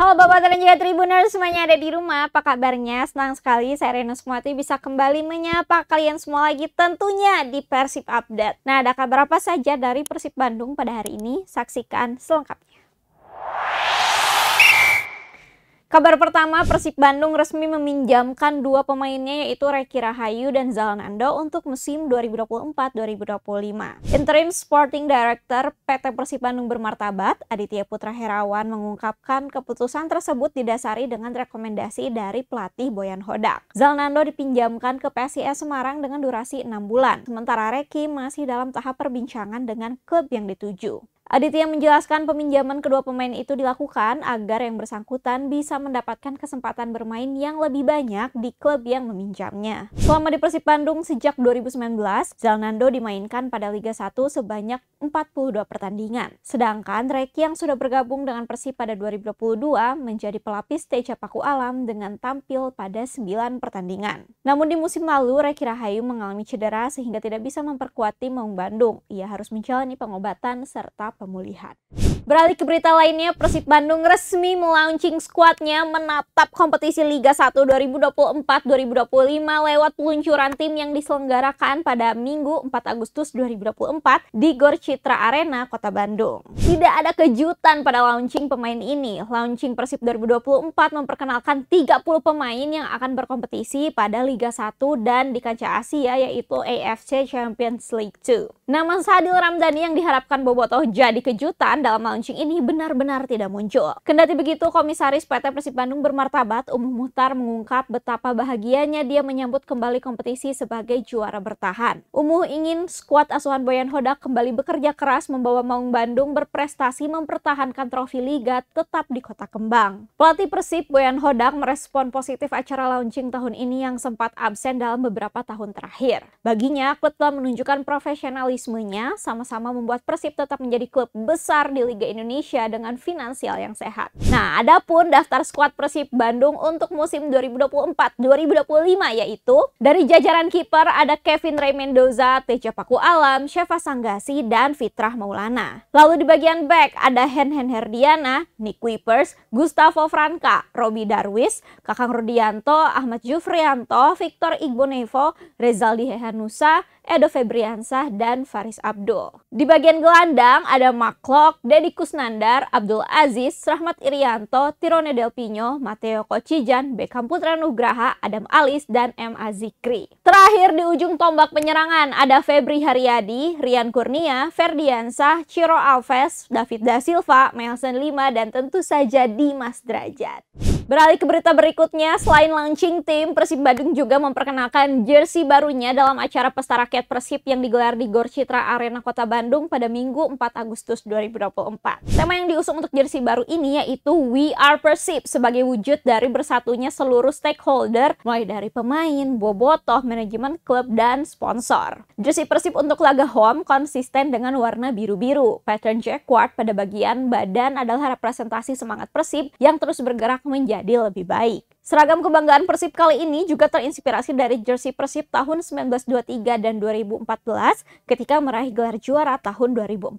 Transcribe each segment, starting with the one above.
Halo Bapak dan juga Tribuners semuanya ada di rumah, apa kabarnya? Senang sekali saya Reno Sumati bisa kembali menyapa kalian semua lagi tentunya di Persib Update. Nah, ada kabar apa saja dari Persib Bandung pada hari ini? Saksikan selengkapnya. Kabar pertama, Persib Bandung resmi meminjamkan dua pemainnya yaitu Reki Rahayu dan Zalnando untuk musim 2024-2025. Interim Sporting Director PT Persib Bandung Bermartabat, Aditya Putra Herawan mengungkapkan keputusan tersebut didasari dengan rekomendasi dari pelatih Boyan Hodak. Zalnando dipinjamkan ke PSIS Semarang dengan durasi enam bulan, sementara Reki masih dalam tahap perbincangan dengan klub yang dituju. Aditya menjelaskan peminjaman kedua pemain itu dilakukan agar yang bersangkutan bisa mendapatkan kesempatan bermain yang lebih banyak di klub yang meminjamnya. Selama di Persib Bandung sejak 2019, Zalnando dimainkan pada Liga 1 sebanyak 42 pertandingan. Sedangkan Reki yang sudah bergabung dengan Persib pada 2022 menjadi pelapis Teja Paku Alam dengan tampil pada 9 pertandingan. Namun di musim lalu Reki Rahayu mengalami cedera sehingga tidak bisa memperkuat tim Maung Bandung. Ia harus menjalani pengobatan serta pemulihan. Beralih ke berita lainnya, Persib Bandung resmi melaunching skuadnya menatap kompetisi Liga 1 2024-2025 lewat peluncuran tim yang diselenggarakan pada Minggu 4 Agustus 2024 di Gor Citra Arena, Kota Bandung. Tidak ada kejutan pada launching pemain ini. Launching Persib 2024 memperkenalkan 30 pemain yang akan berkompetisi pada Liga 1 dan di kancah Asia yaitu AFC Champions League 2. Nama Sadil Ramdhani yang diharapkan Bobotoh jadi kejutan dalam launching launching ini benar-benar tidak muncul. Kendati begitu, Komisaris PT Persib Bandung bermartabat Umuh Muhtar mengungkap betapa bahagianya dia menyambut kembali kompetisi sebagai juara bertahan. Umuh ingin skuad asuhan Boyan Hodak kembali bekerja keras membawa Maung Bandung berprestasi mempertahankan trofi Liga tetap di Kota Kembang. Pelatih Persib Boyan Hodak merespon positif acara launching tahun ini yang sempat absen dalam beberapa tahun terakhir. Baginya, klub telah menunjukkan profesionalismenya sama-sama membuat Persib tetap menjadi klub besar di Liga Liga Indonesia dengan finansial yang sehat. Nah, adapun daftar skuad Persib Bandung untuk musim 2024-2025 yaitu dari jajaran kiper ada Kevin Ray Mendoza, Teja Paku Alam, Syafa Sanggasi, dan Fitrah Maulana. Lalu di bagian back ada Hen Hen Herdiana, Nick Wipers, Gustavo Franca, Robi Darwis, Kakang Rudianto, Ahmad Jufrianto, Victor Igbonevo, Rezaldi Hehanusa, Edo Febriansah, dan Faris Abdul. Di bagian gelandang ada Maklok, Deddy Kusnandar, Abdul Aziz, Rahmat Irianto, Tirone Del Pino, Matteo Kocijan, Beckham Putra Nugraha, Adam Alis, dan M. Azikri. Terakhir di ujung tombak penyerangan ada Febri Haryadi, Rian Kurnia, Ferdiansah, Ciro Alves, David Da Silva, Melson Lima, dan tentu saja Dimas Derajat. Beralih ke berita berikutnya, selain launching tim, Persib Bandung juga memperkenalkan jersey barunya dalam acara Pesta Rakyat Persib yang digelar di Gor Citra Arena Kota Bandung pada Minggu 4 Agustus 2024. Tema yang diusung untuk jersey baru ini yaitu We Are Persib sebagai wujud dari bersatunya seluruh stakeholder mulai dari pemain, bobotoh, manajemen klub, dan sponsor. Jersey Persib untuk laga home konsisten dengan warna biru-biru. Pattern Ward pada bagian badan adalah representasi semangat Persib yang terus bergerak menjadi menjadi lebih baik. Seragam kebanggaan Persib kali ini juga terinspirasi dari jersey Persib tahun 1923 dan 2014 ketika meraih gelar juara tahun 2014.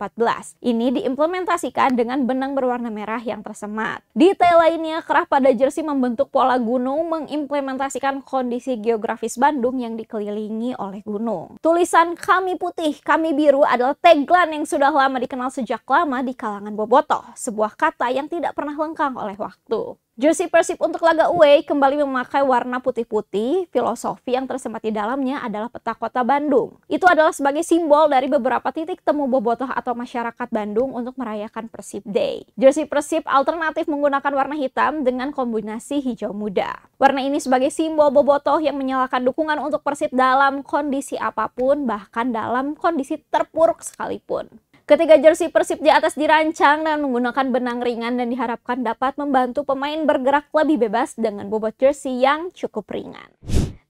Ini diimplementasikan dengan benang berwarna merah yang tersemat. Detail lainnya kerah pada jersey membentuk pola gunung mengimplementasikan kondisi geografis Bandung yang dikelilingi oleh gunung. Tulisan kami putih, kami biru adalah tagline yang sudah lama dikenal sejak lama di kalangan Bobotoh, sebuah kata yang tidak pernah lengkang oleh waktu. Jersey Persib untuk laga away kembali memakai warna putih-putih. Filosofi yang tersemat di dalamnya adalah peta kota Bandung. Itu adalah sebagai simbol dari beberapa titik temu bobotoh atau masyarakat Bandung untuk merayakan Persib Day. Jersey Persib alternatif menggunakan warna hitam dengan kombinasi hijau muda. Warna ini sebagai simbol bobotoh yang menyalakan dukungan untuk Persib dalam kondisi apapun, bahkan dalam kondisi terpuruk sekalipun. Ketiga jersey Persib di atas dirancang dan menggunakan benang ringan dan diharapkan dapat membantu pemain bergerak lebih bebas dengan bobot jersey yang cukup ringan.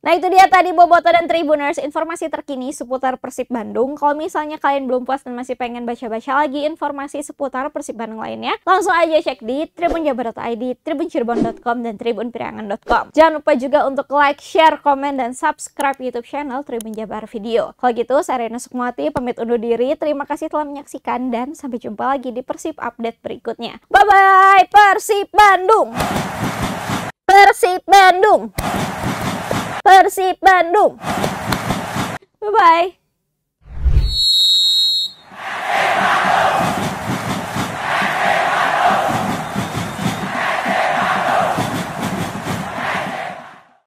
Nah itu dia tadi Boboto dan Tribuners informasi terkini seputar Persib Bandung. Kalau misalnya kalian belum puas dan masih pengen baca-baca lagi informasi seputar Persib Bandung lainnya, langsung aja cek di tribunjabar.id, tribuncirebon.com, dan tribunpiriangan.com. Jangan lupa juga untuk like, share, komen, dan subscribe YouTube channel Tribun Jabar Video. Kalau gitu, saya Rena Sukmawati, pamit undur diri. Terima kasih telah menyaksikan dan sampai jumpa lagi di Persib Update berikutnya. Bye-bye Persib Bandung! Persib Bandung! Persib Bandung. Bye-bye.